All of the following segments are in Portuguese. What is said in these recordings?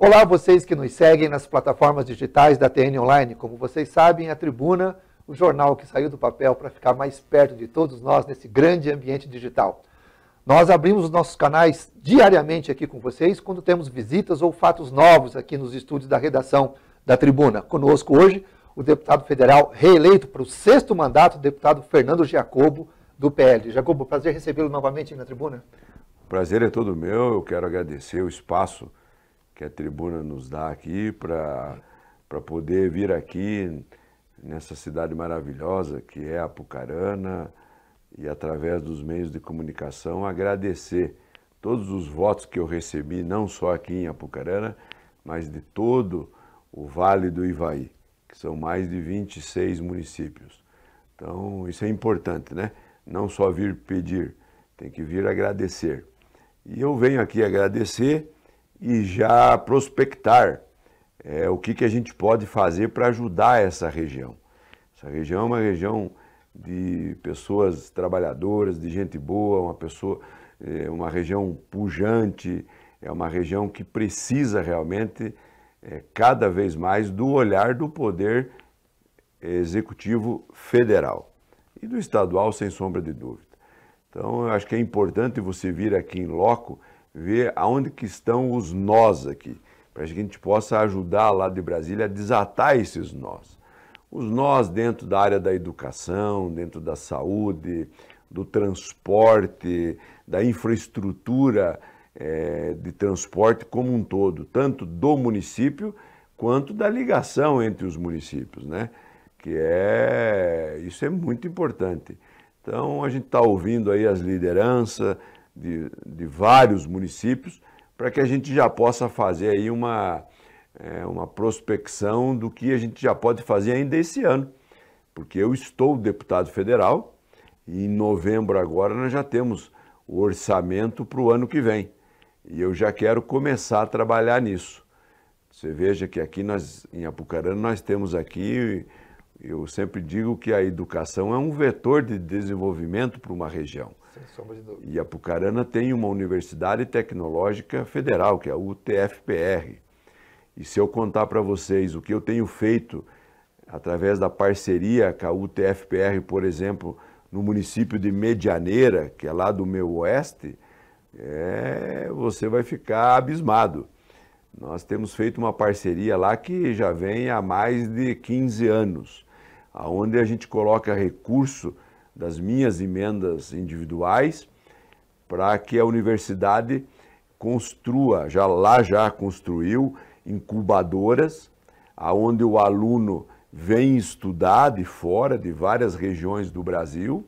Olá, vocês que nos seguem nas plataformas digitais da TN Online. Como vocês sabem, a Tribuna, o jornal que saiu do papel para ficar mais perto de todos nós nesse grande ambiente digital. Nós abrimos os nossos canais diariamente aqui com vocês quando temos visitas ou fatos novos aqui nos estúdios da redação da Tribuna. Conosco hoje, o deputado federal reeleito para o sexto mandato, o deputado Fernando Giacobo, do PL. Giacobo, prazer recebê-lo novamente na Tribuna. O Prazer é todo meu. Eu quero agradecer o espaço que a tribuna nos dá aqui para poder vir aqui nessa cidade maravilhosa que é Apucarana e através dos meios de comunicação agradecer todos os votos que eu recebi, não só aqui em Apucarana, mas de todo o Vale do Ivaí, que são mais de 26 municípios. Então, isso é importante, né? Não só vir pedir, tem que vir agradecer. E eu venho aqui agradecer e já prospectar é, o que, que a gente pode fazer para ajudar essa região. Essa região é uma região de pessoas trabalhadoras, de gente boa, uma pessoa, é, uma região pujante, é uma região que precisa realmente é, cada vez mais do olhar do poder executivo federal e do estadual, sem sombra de dúvida. Então, eu acho que é importante você vir aqui em loco ver aonde que estão os nós aqui, para que a gente possa ajudar lá de Brasília a desatar esses nós. Os nós dentro da área da educação, dentro da saúde, do transporte, da infraestrutura é, de transporte como um todo, tanto do município quanto da ligação entre os municípios, né? Que é isso é muito importante. Então a gente está ouvindo aí as lideranças, de, de vários municípios, para que a gente já possa fazer aí uma, é, uma prospecção do que a gente já pode fazer ainda esse ano. Porque eu estou deputado federal e em novembro agora nós já temos o orçamento para o ano que vem. E eu já quero começar a trabalhar nisso. Você veja que aqui nós, em Apucarana, nós temos aqui, eu sempre digo que a educação é um vetor de desenvolvimento para uma região. E Apucarana tem uma Universidade Tecnológica Federal, que é a UTFPR. E se eu contar para vocês o que eu tenho feito através da parceria com a UTFPR, por exemplo, no município de Medianeira, que é lá do meu oeste, é, você vai ficar abismado. Nós temos feito uma parceria lá que já vem há mais de 15 anos, aonde a gente coloca recurso das minhas emendas individuais para que a universidade construa, já lá já construiu incubadoras aonde o aluno vem estudar de fora, de várias regiões do Brasil,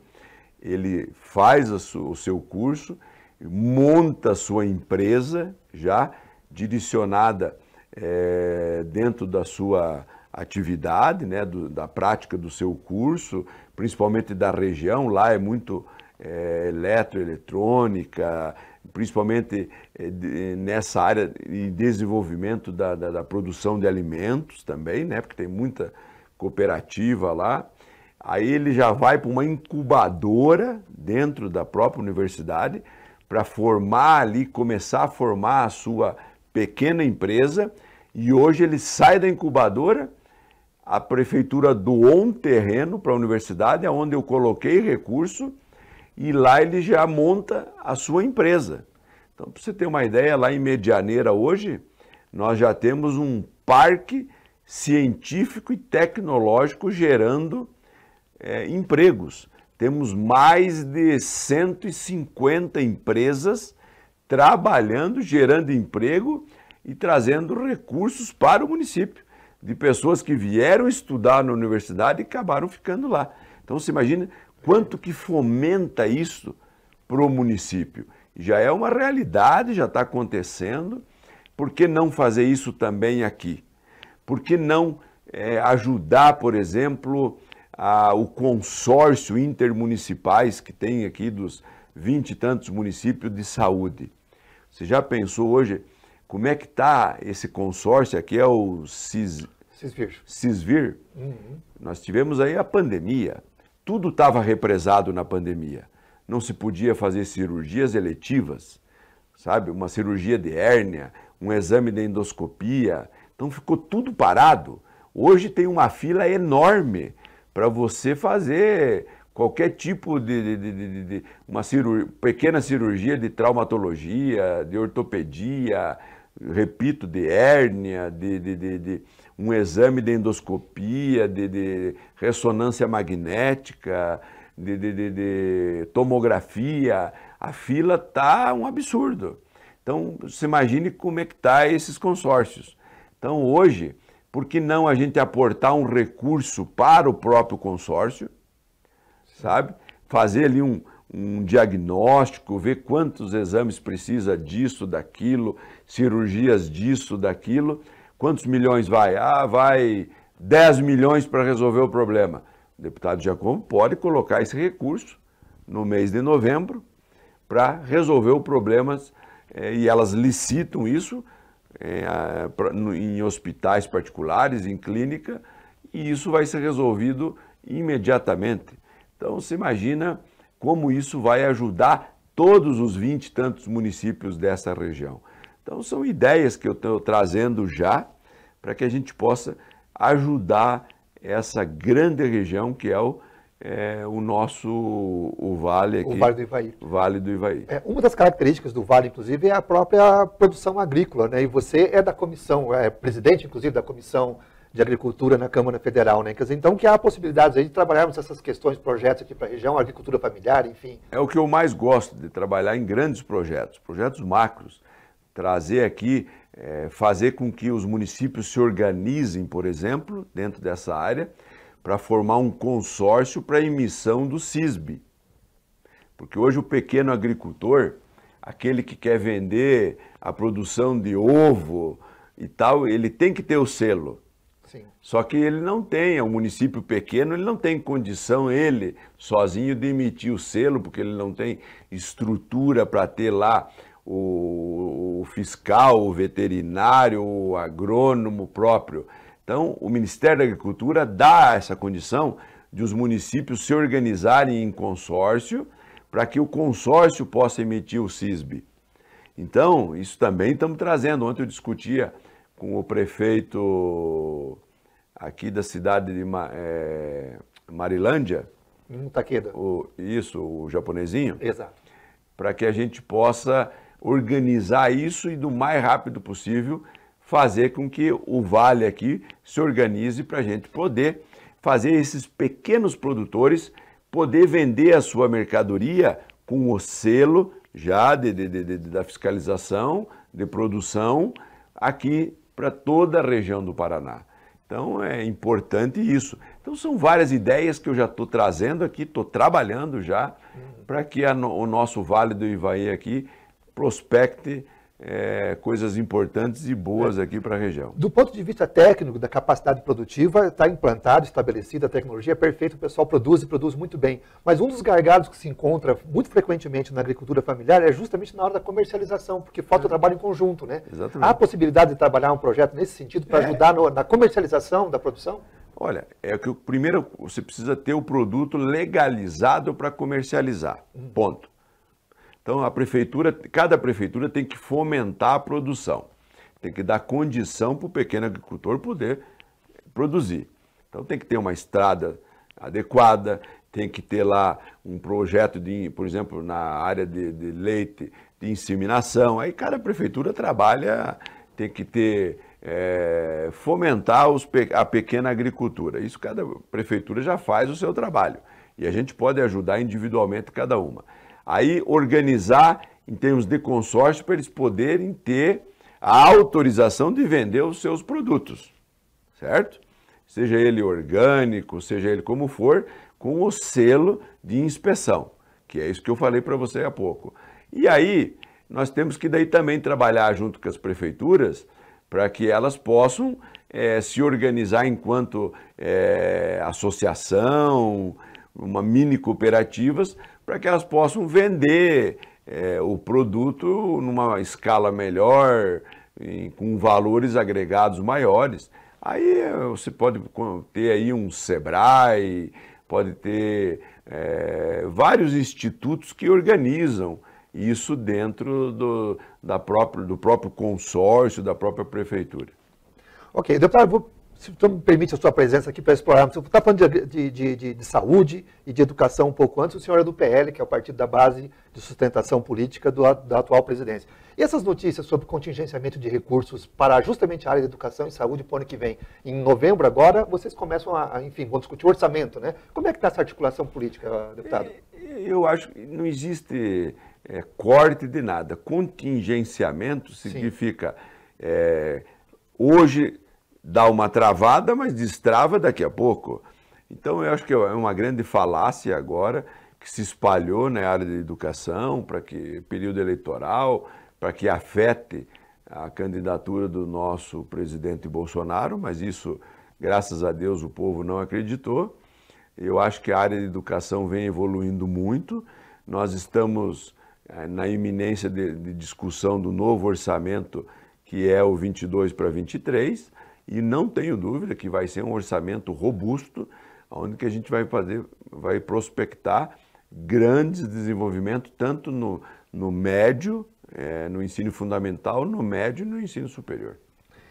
ele faz o seu curso, monta a sua empresa já direcionada é, dentro da sua atividade, né, do, da prática do seu curso, principalmente da região, lá é muito é, eletroeletrônica, principalmente é, nessa área de desenvolvimento da, da, da, produção de alimentos também, né? porque tem muita cooperativa lá. Aí ele já vai para uma incubadora dentro da própria universidade para formar ali, começar a formar a sua pequena empresa. E hoje ele sai da incubadora a prefeitura doou um terreno para a universidade, onde eu coloquei recurso, e lá ele já monta a sua empresa. Então, para você ter uma ideia, lá em Medianeira hoje, nós já temos um parque científico e tecnológico gerando é, empregos. Temos mais de 150 empresas trabalhando, gerando emprego e trazendo recursos para o município de pessoas que vieram estudar na universidade e acabaram ficando lá. Então você imagina quanto que fomenta isso para o município. Já é uma realidade, já está acontecendo. Por que não fazer isso também aqui? Por que não é, ajudar, por exemplo, a, o consórcio intermunicipais que tem aqui dos vinte e tantos municípios de saúde? Você já pensou hoje como é que está esse consórcio aqui, é o CIS, CISVIR. CISVIR. Uhum. Nós tivemos aí a pandemia, tudo estava represado na pandemia. Não se podia fazer cirurgias eletivas, sabe? Uma cirurgia de hérnia, um exame de endoscopia. Então ficou tudo parado. Hoje tem uma fila enorme para você fazer qualquer tipo de, de, de, de uma cirurgia, pequena cirurgia de traumatologia, de ortopedia, repito, de hérnia, de, de, de, de um exame de endoscopia, de, ressonância magnética, de, tomografia, a fila tá um absurdo. Então, se imagine como é que tá esses consórcios. Então, hoje, por que não a gente aportar um recurso para o próprio consórcio, sabe? Fazer ali um, um diagnóstico, ver quantos exames precisa disso, daquilo, cirurgias disso, daquilo. Quantos milhões vai? Ah, vai 10 milhões para resolver o problema. O deputado Giacomo pode colocar esse recurso no mês de novembro para resolver o problema é, e elas licitam isso é, em hospitais particulares, em clínica, e isso vai ser resolvido imediatamente. Então, se imagina como isso vai ajudar todos os 20 e tantos municípios dessa região. Então, são ideias que eu estou trazendo já para que a gente possa ajudar essa grande região que é o, é, o nosso o vale aqui. O Vale do Ivaí. Vale do Ivaí. É, uma das características do vale, inclusive, é a própria produção agrícola, né? E você é da comissão, é presidente, inclusive, da comissão de Agricultura na Câmara Federal, né? Quer dizer, então que há possibilidades aí de trabalharmos essas questões, projetos aqui para a região, agricultura familiar, enfim. É o que eu mais gosto de trabalhar em grandes projetos, projetos macros. Trazer aqui, é, fazer com que os municípios se organizem, por exemplo, dentro dessa área, para formar um consórcio para a emissão do CISB. Porque hoje o pequeno agricultor, aquele que quer vender a produção de ovo e tal, ele tem que ter o selo. Só que ele não tem, é um município pequeno, ele não tem condição, ele sozinho, de emitir o selo, porque ele não tem estrutura para ter lá o, o, fiscal, o veterinário, o agrônomo próprio. Então, o Ministério da Agricultura dá essa condição de os municípios se organizarem em consórcio para que o consórcio possa emitir o CISB. Então, isso também estamos trazendo. Ontem eu discutia com o prefeito aqui da cidade de é, Marilândia. Um taqueda. O, isso, o japonesinho. Exato. Para que a gente possa organizar isso e, do mais rápido possível, fazer com que o Vale aqui se organize para a gente poder fazer esses pequenos produtores poder vender a sua mercadoria com o selo já de, de, de, da fiscalização de produção aqui para toda a região do Paraná. Então é importante isso. Então são várias ideias que eu já estou trazendo aqui, estou trabalhando já uhum. para que a, o nosso Vale do Ivaí aqui prospecte é, coisas importantes e boas é. aqui para a região. Do ponto de vista técnico, da capacidade produtiva, está implantado, estabelecida, a tecnologia é perfeita, o pessoal produz e produz muito bem. Mas um dos gargalos que se encontra muito frequentemente na agricultura familiar é justamente na hora da comercialização, porque falta é. trabalho em conjunto, né? Exatamente. Há possibilidade de trabalhar um projeto nesse sentido para é. ajudar no, na comercialização da produção? Olha, é que o primeiro você precisa ter o produto legalizado para comercializar. Hum. Ponto. Então, a prefeitura, cada prefeitura tem que fomentar a produção, tem que dar condição para o pequeno agricultor poder produzir. Então, tem que ter uma estrada adequada, tem que ter lá um projeto de, por exemplo, na área de, de leite, de inseminação. Aí cada prefeitura trabalha, tem que ter é, fomentar os, a pequena agricultura. Isso cada prefeitura já faz o seu trabalho e a gente pode ajudar individualmente cada uma aí organizar em termos de consórcio para eles poderem ter a autorização de vender os seus produtos, certo? Seja ele orgânico, seja ele como for, com o selo de inspeção, que é isso que eu falei para você há pouco. E aí, nós temos que daí também trabalhar junto com as prefeituras para que elas possam é, se organizar enquanto é, associação, uma mini cooperativas, para que elas possam vender é, o produto numa escala melhor, em, com valores agregados maiores. Aí é, você pode ter aí um SEBRAE, pode ter é, vários institutos que organizam isso dentro do, da própria, do próprio consórcio, da própria prefeitura. Ok, deputado, vou se o senhor me permite a sua presença aqui para explorar, Você está falando de, de, de, de, saúde e de educação um pouco antes, o senhor é do PL, que é o partido da base de sustentação política do, da atual presidência. E essas notícias sobre contingenciamento de recursos para justamente a área de educação e saúde para o ano que vem, em novembro agora, vocês começam a, a enfim, vão discutir orçamento, né? Como é que está essa articulação política, deputado? Eu acho que não existe é, corte de nada. Contingenciamento significa... É, hoje dá uma travada, mas destrava daqui a pouco. Então, eu acho que é uma grande falácia agora que se espalhou na né, área de educação, para que período eleitoral, para que afete a candidatura do nosso presidente Bolsonaro, mas isso, graças a Deus, o povo não acreditou. Eu acho que a área de educação vem evoluindo muito. Nós estamos eh, na iminência de, de discussão do novo orçamento, que é o 22 para 23 e não tenho dúvida que vai ser um orçamento robusto, onde que a gente vai fazer, vai prospectar grandes desenvolvimentos, tanto no, no médio, é, no ensino fundamental, no médio e no ensino superior.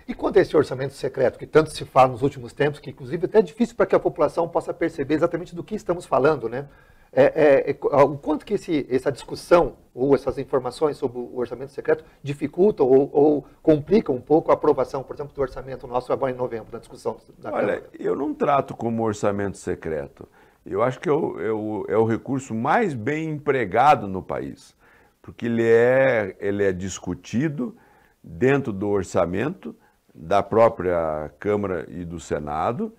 E quanto a esse orçamento secreto, que tanto se fala nos últimos tempos, que inclusive até é difícil para que a população possa perceber exatamente do que estamos falando, né? é, é, é ah, o quanto que esse, essa discussão ou essas informações sobre o orçamento secreto dificultam ou, ou complicam um pouco a aprovação, por exemplo, do orçamento nosso agora em novembro, na discussão da Olha, Câmara. eu não trato como orçamento secreto. Eu acho que é o, é o, é o recurso mais bem empregado no país, porque ele é, ele é discutido dentro do orçamento da própria Câmara e do Senado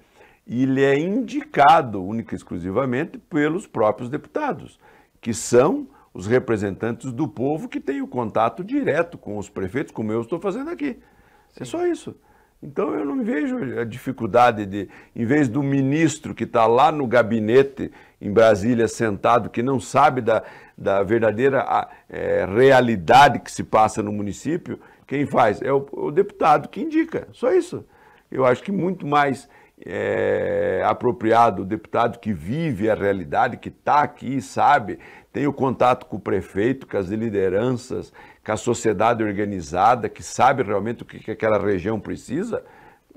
e ele é indicado única e exclusivamente pelos próprios deputados, que são os representantes do povo que têm o contato direto com os prefeitos, como eu estou fazendo aqui. É Sim. É só isso. Então eu não vejo a dificuldade de, em vez do ministro que está lá no gabinete em Brasília sentado, que não sabe da, da verdadeira é, realidade que se passa no município, quem faz? É o, o deputado que indica. Só isso. Eu acho que muito mais é, apropriado, o deputado que vive a realidade, que está aqui, sabe, tem o contato com o prefeito, com as lideranças, com a sociedade organizada, que sabe realmente o que, que aquela região precisa,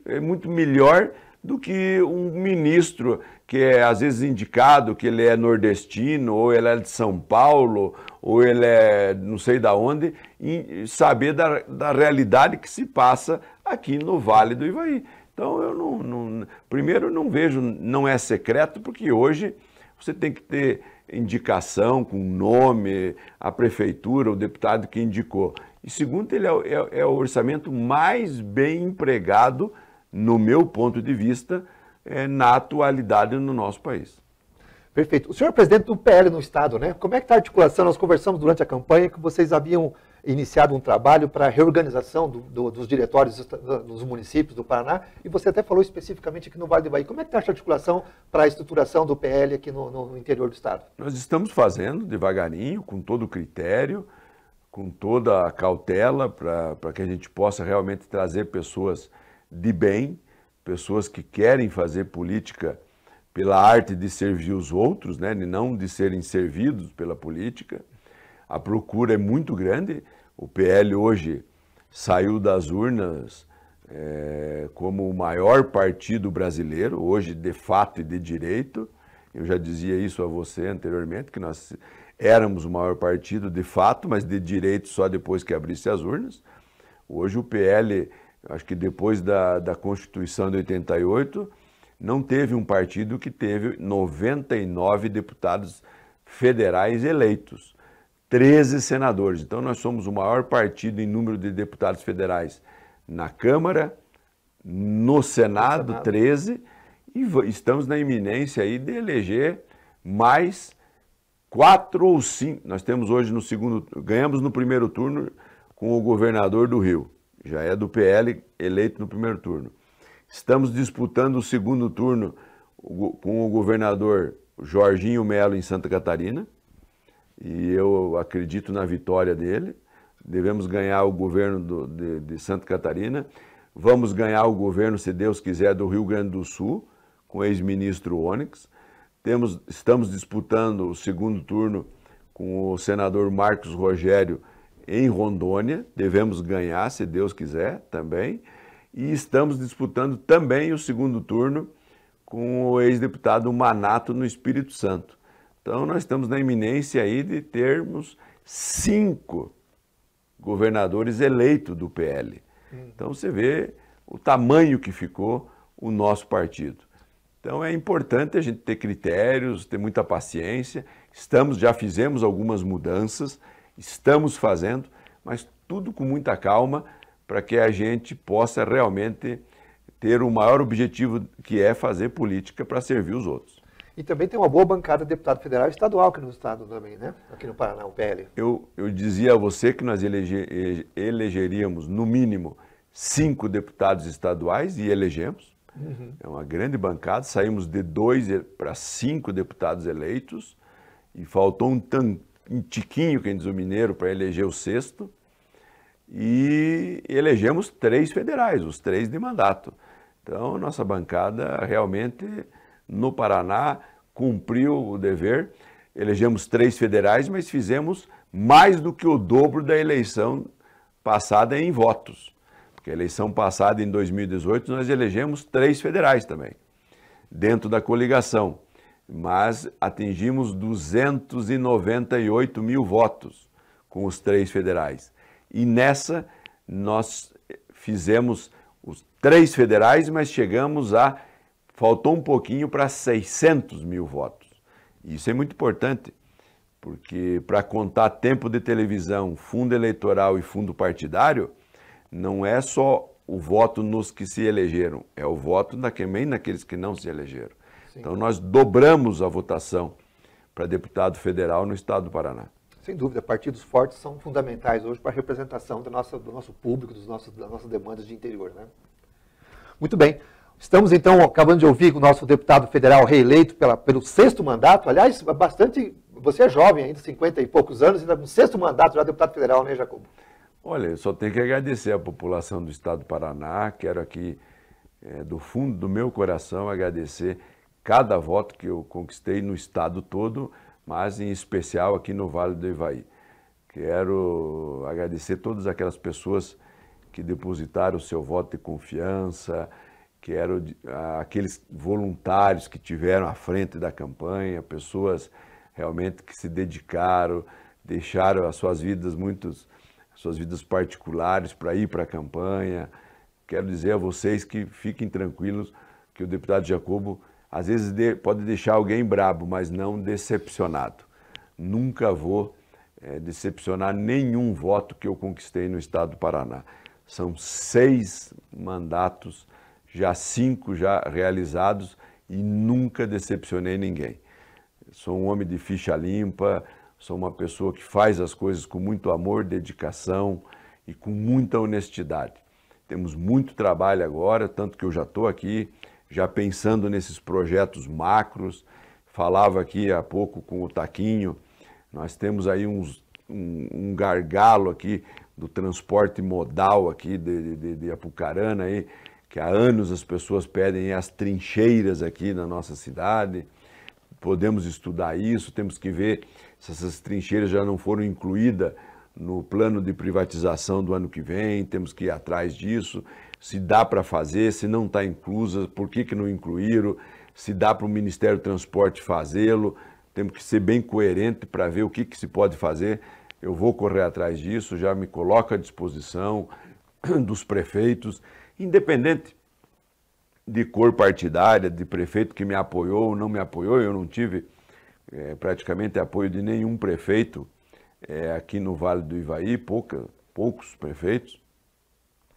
é muito melhor do que um ministro que é às vezes indicado que ele é nordestino, ou ele é de São Paulo, ou ele é não sei da onde, e saber da, da realidade que se passa aqui no Vale do Ivaí. Então, eu não, não, Primeiro, não vejo, não é secreto, porque hoje você tem que ter indicação com nome, a prefeitura, o deputado que indicou. E segundo, ele é, é, é o orçamento mais bem empregado, no meu ponto de vista, é, na atualidade no nosso país. Perfeito. O senhor é presidente do PL no Estado, né? Como é que está a articulação? Nós conversamos durante a campanha que vocês haviam iniciado um trabalho para a reorganização do, do, dos diretórios dos municípios do Paraná, e você até falou especificamente aqui no Vale do Bahia. Como é que está essa articulação para a estruturação do PL aqui no, no, interior do Estado? Nós estamos fazendo devagarinho, com todo critério, com toda a cautela, para que a gente possa realmente trazer pessoas de bem, pessoas que querem fazer política pela arte de servir os outros, né, e não de serem servidos pela política. A procura é muito grande. O PL hoje saiu das urnas é, como o maior partido brasileiro, hoje de fato e de direito. Eu já dizia isso a você anteriormente, que nós éramos o maior partido de fato, mas de direito só depois que abrisse as urnas. Hoje o PL, acho que depois da, da Constituição de 88, não teve um partido que teve 99 deputados federais eleitos. 13 senadores. Então, nós somos o maior partido em número de deputados federais na Câmara, no Senado, no Senado. 13, e estamos na iminência aí de eleger mais quatro ou cinco. Nós temos hoje no segundo, ganhamos no primeiro turno com o governador do Rio, já é do PL eleito no primeiro turno. Estamos disputando o segundo turno com o governador Jorginho Melo em Santa Catarina e eu acredito na vitória dele. Devemos ganhar o governo do, de, de Santa Catarina. Vamos ganhar o governo, se Deus quiser, do Rio Grande do Sul, com o ex-ministro Onyx. Temos, estamos disputando o segundo turno com o senador Marcos Rogério em Rondônia. Devemos ganhar, se Deus quiser, também. E estamos disputando também o segundo turno com o ex-deputado Manato no Espírito Santo. Então, nós estamos na iminência aí de termos cinco governadores eleitos do PL. Hum. Então, você vê o tamanho que ficou o nosso partido. Então, é importante a gente ter critérios, ter muita paciência. Estamos, já fizemos algumas mudanças, estamos fazendo, mas tudo com muita calma para que a gente possa realmente ter o maior objetivo que é fazer política para servir os outros. E também tem uma boa bancada de deputado federal e estadual aqui no estado também, né? Aqui no Paraná, o PL. Eu, eu dizia a você que nós elegeríamos, no mínimo, cinco deputados estaduais e elegemos. Uhum. É uma grande bancada. Saímos de dois para cinco deputados eleitos e faltou um, tan, um tiquinho, quem diz o mineiro, para eleger o sexto. E elegemos três federais, os três de mandato. Então, nossa bancada realmente no Paraná, cumpriu o dever. Elegemos três federais, mas fizemos mais do que o dobro da eleição passada em votos. Porque a eleição passada, em 2018, nós elegemos três federais também, dentro da coligação. Mas atingimos 298 mil votos com os três federais. E nessa, nós fizemos os três federais, mas chegamos a faltou um pouquinho para 600 mil votos. Isso é muito importante, porque para contar tempo de televisão, fundo eleitoral e fundo partidário, não é só o voto nos que se elegeram, é o voto também naqueles que não se elegeram. Sim. Então nós dobramos a votação para deputado federal no estado do Paraná. Sem dúvida, partidos fortes são fundamentais hoje para a representação do nosso, do nosso público, dos nossos, das nossas demandas de interior. Né? Muito bem. Estamos, então, acabando de ouvir o nosso deputado federal reeleito pela, pelo sexto mandato. Aliás, bastante. Você é jovem ainda, 50 e poucos anos, ainda no sexto mandato já deputado federal, né, Jacobo? Olha, eu só tenho que agradecer à população do estado do Paraná. Quero aqui, é, do fundo do meu coração, agradecer cada voto que eu conquistei no estado todo, mas em especial aqui no Vale do Ivaí. Quero agradecer todas aquelas pessoas que depositaram o seu voto de confiança que eram aqueles voluntários que tiveram à frente da campanha, pessoas realmente que se dedicaram, deixaram as suas vidas muitos suas vidas particulares para ir para a campanha. Quero dizer a vocês que fiquem tranquilos que o deputado Jacobo às vezes pode deixar alguém brabo, mas não decepcionado. Nunca vou é, decepcionar nenhum voto que eu conquistei no estado do Paraná. São seis mandatos já cinco já realizados e nunca decepcionei ninguém. Sou um homem de ficha limpa, sou uma pessoa que faz as coisas com muito amor, dedicação e com muita honestidade. Temos muito trabalho agora, tanto que eu já estou aqui, já pensando nesses projetos macros. Falava aqui há pouco com o Taquinho, nós temos aí uns, um, um gargalo aqui do transporte modal aqui de, de, de Apucarana aí, que há anos as pessoas pedem as trincheiras aqui na nossa cidade. Podemos estudar isso, temos que ver se essas trincheiras já não foram incluídas no plano de privatização do ano que vem, temos que ir atrás disso, se dá para fazer, se não está inclusa, por que, que não incluíram, se dá para o Ministério do Transporte fazê-lo, temos que ser bem coerente para ver o que, que se pode fazer. Eu vou correr atrás disso, já me coloco à disposição dos prefeitos independente de cor partidária, de prefeito que me apoiou ou não me apoiou, eu não tive é, praticamente apoio de nenhum prefeito é, aqui no Vale do Ivaí, pouca, poucos prefeitos,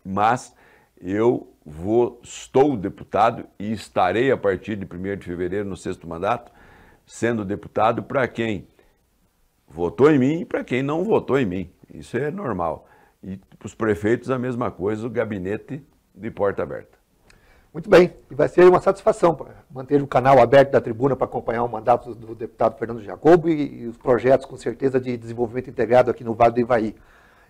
mas eu vou, estou deputado e estarei a partir de 1 de fevereiro no sexto mandato, sendo deputado para quem votou em mim e para quem não votou em mim. Isso é normal. E para os prefeitos a mesma coisa, o gabinete de porta aberta. Muito bem, e vai ser uma satisfação manter o canal aberto da tribuna para acompanhar o mandato do deputado Fernando Jacobo e, os projetos, com certeza, de desenvolvimento integrado aqui no Vale do Ivaí.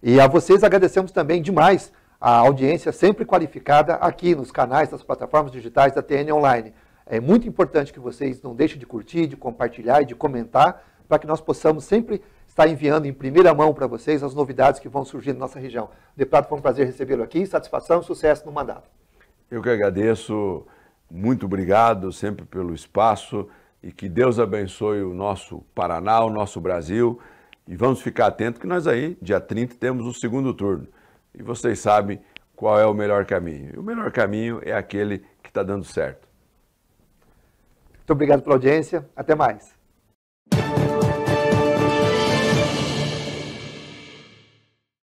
E a vocês agradecemos também demais a audiência sempre qualificada aqui nos canais, nas plataformas digitais da TN Online. É muito importante que vocês não deixem de curtir, de compartilhar e de comentar para que nós possamos sempre está enviando em primeira mão para vocês as novidades que vão surgir na nossa região. Deputado, foi um prazer recebê-lo aqui. Satisfação e sucesso no mandato. Eu que agradeço. Muito obrigado sempre pelo espaço e que Deus abençoe o nosso Paraná, o nosso Brasil. E vamos ficar atentos que nós aí, dia 30, temos o segundo turno. E vocês sabem qual é o melhor caminho. E o melhor caminho é aquele que está dando certo. Muito obrigado pela audiência. Até mais.